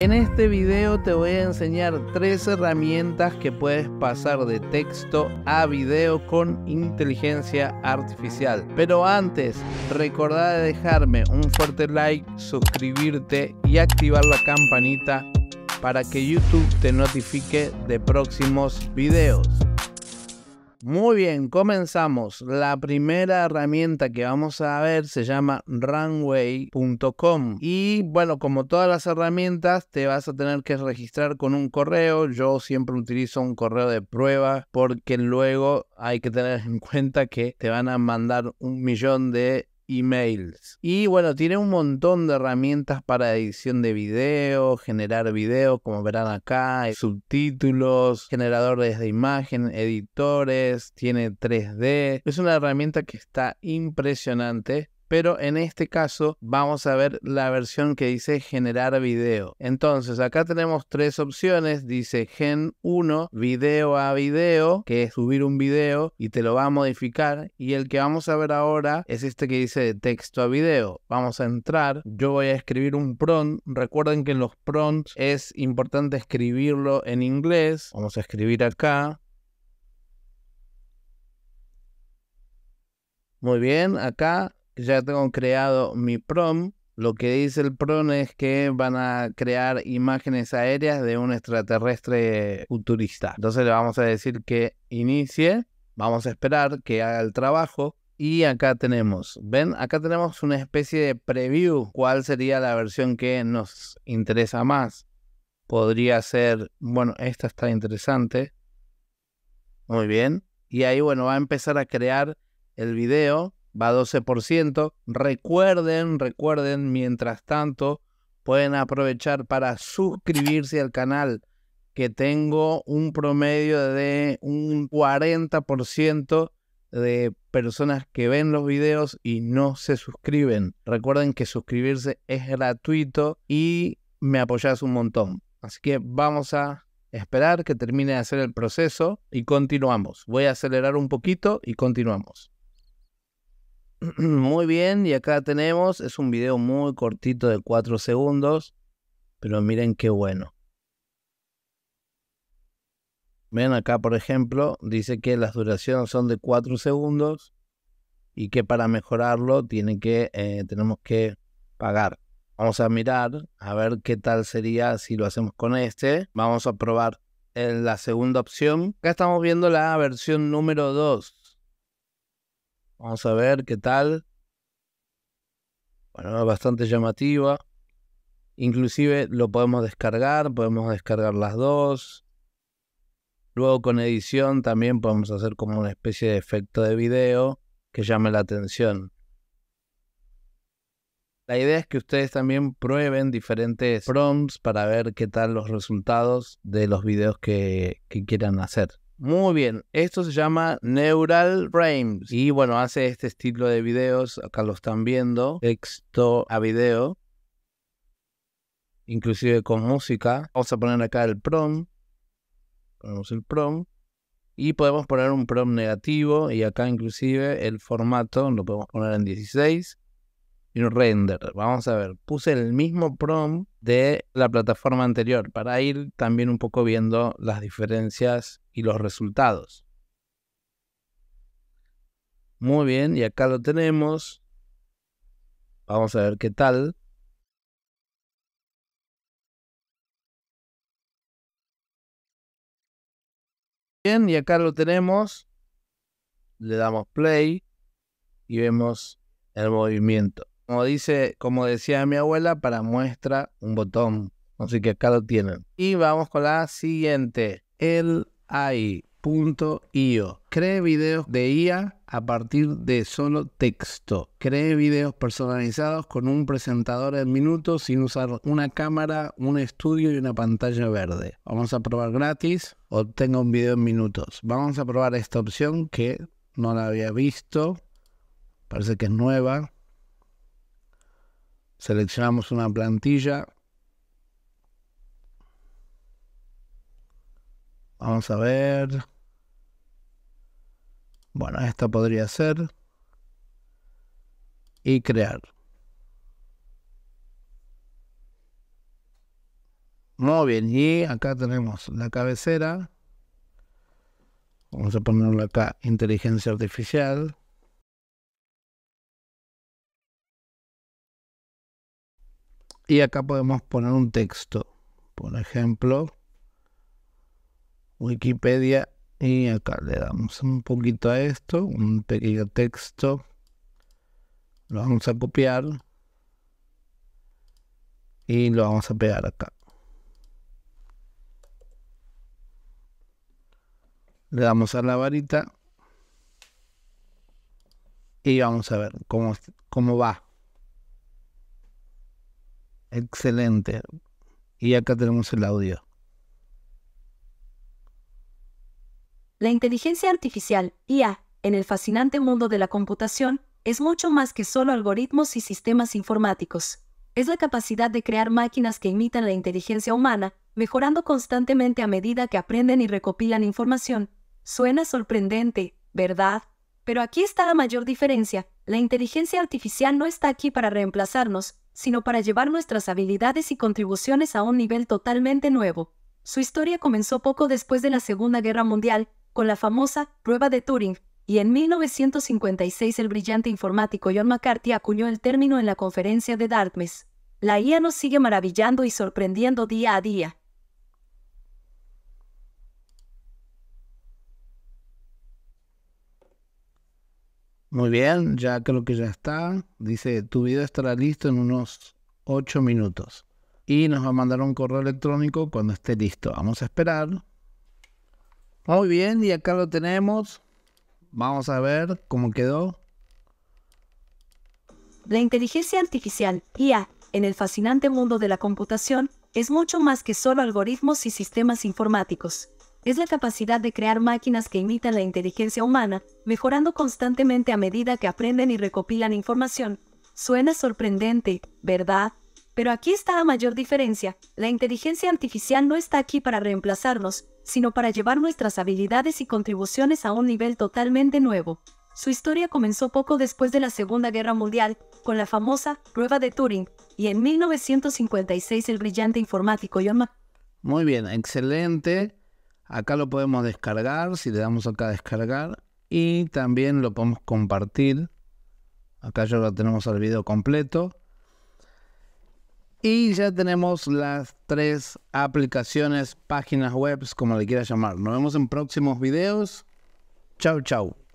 En este video te voy a enseñar tres herramientas que puedes pasar de texto a video con inteligencia artificial. Pero antes, recordar de dejarme un fuerte like, suscribirte y activar la campanita para que YouTube te notifique de próximos videos. Muy bien, comenzamos. La primera herramienta que vamos a ver se llama runway.com. Y bueno, como todas las herramientas, te vas a tener que registrar con un correo. Yo siempre utilizo un correo de prueba porque luego hay que tener en cuenta que te van a mandar un millón de emails. Y bueno, tiene un montón de herramientas para edición de video, generar video como verán acá, subtítulos, generadores de imagen, editores, tiene 3D. Es una herramienta que está impresionante pero en este caso vamos a ver la versión que dice generar video. Entonces acá tenemos tres opciones, dice gen 1, video a video, que es subir un video y te lo va a modificar y el que vamos a ver ahora es este que dice texto a video. Vamos a entrar, yo voy a escribir un prompt, recuerden que en los prompts es importante escribirlo en inglés, vamos a escribir acá, Muy bien, acá ya tengo creado mi prom. Lo que dice el PROM es que van a crear imágenes aéreas de un extraterrestre futurista. Entonces le vamos a decir que inicie, vamos a esperar que haga el trabajo. Y acá tenemos, ven, acá tenemos una especie de preview, cuál sería la versión que nos interesa más. Podría ser, bueno, esta está interesante. Muy bien. Y ahí, bueno, va a empezar a crear el video va 12%. Recuerden, recuerden, mientras tanto, pueden aprovechar para suscribirse al canal, que tengo un promedio de un 40% de personas que ven los videos y no se suscriben. Recuerden que suscribirse es gratuito y me apoyas un montón. Así que vamos a esperar que termine de hacer el proceso y continuamos. Voy a acelerar un poquito y continuamos. Muy bien, y acá tenemos, es un video muy cortito de 4 segundos, pero miren qué bueno. Ven acá, por ejemplo, dice que las duraciones son de 4 segundos y que para mejorarlo tiene que, eh, tenemos que pagar. Vamos a mirar a ver qué tal sería si lo hacemos con este. Vamos a probar en eh, la segunda opción. Acá estamos viendo la versión número 2. Vamos a ver qué tal. Bueno, bastante llamativa. Inclusive lo podemos descargar, podemos descargar las dos. Luego con edición también podemos hacer como una especie de efecto de video que llame la atención. La idea es que ustedes también prueben diferentes prompts para ver qué tal los resultados de los videos que, quieran hacer. Muy bien, esto se llama Neural Frames y bueno, hace este estilo de videos, acá lo están viendo, texto a video, inclusive con música. Vamos a poner acá el prom, ponemos el prom y podemos poner un prom negativo y acá inclusive el formato lo podemos poner en 16 y un render. Vamos a ver, puse el mismo prom de la plataforma anterior para ir también un poco viendo las diferencias y los resultados. Muy bien, y acá lo tenemos. Vamos a ver qué tal. Bien, y acá lo tenemos. Le damos play y vemos el movimiento. Como dice, como decía mi abuela, para muestra un botón. Así que acá lo tienen. Y vamos con la siguiente. El AI.io. Cree videos de IA a partir de solo texto. Cree videos personalizados con un presentador en minutos sin usar una cámara, un estudio y una pantalla verde. Vamos a probar gratis. Obtenga un video en minutos. Vamos a probar esta opción que no la había visto. Parece que es nueva. Seleccionamos una plantilla Vamos a ver. Bueno, esta podría ser. Y crear. Muy bien, y acá tenemos la cabecera. Vamos a ponerlo acá, inteligencia artificial. Y acá podemos poner un texto. Por ejemplo, Wikipedia y acá le damos un poquito a esto, un pequeño texto. Lo vamos a copiar y lo vamos a pegar acá. Le damos a la varita y vamos a ver cómo, cómo va. Excelente. Y acá tenemos el audio. La inteligencia artificial, IA, en el fascinante mundo de la computación, es mucho más que solo algoritmos y sistemas informáticos. Es la capacidad de crear máquinas que imitan la inteligencia humana, mejorando constantemente a medida que aprenden y recopilan información. Suena sorprendente, ¿verdad? Pero aquí está la mayor diferencia. La inteligencia artificial no está aquí para reemplazarnos, sino para llevar nuestras habilidades y contribuciones a un nivel totalmente nuevo. Su historia comenzó poco después de la Segunda Guerra Mundial, con la famosa prueba de Turing, y en 1956 el brillante informático John McCarthy acuñó el término en la conferencia de Dartmouth. La IA nos sigue maravillando y sorprendiendo día a día. Muy bien, ya creo que ya está. Dice, tu video estará listo en unos 8 minutos. Y nos va a mandar un correo electrónico cuando esté listo. Vamos a esperar. Muy bien, y acá lo tenemos. Vamos a ver cómo quedó. La inteligencia artificial, IA, en el fascinante mundo de la computación, es mucho más que solo algoritmos y sistemas informáticos. Es la capacidad de crear máquinas que imitan la inteligencia humana, mejorando constantemente a medida que aprenden y recopilan información. Suena sorprendente, ¿verdad? Pero aquí está la mayor diferencia. La inteligencia artificial no está aquí para reemplazarnos, sino para llevar nuestras habilidades y contribuciones a un nivel totalmente nuevo. Su historia comenzó poco después de la Segunda Guerra Mundial, con la famosa prueba de Turing, y en 1956 el brillante informático John Muy bien, excelente. Acá lo podemos descargar, si le damos acá descargar, y también lo podemos compartir. Acá ya lo tenemos al video completo. Y ya tenemos las tres aplicaciones, páginas web, como le quieras llamar. Nos vemos en próximos videos. Chau, chau.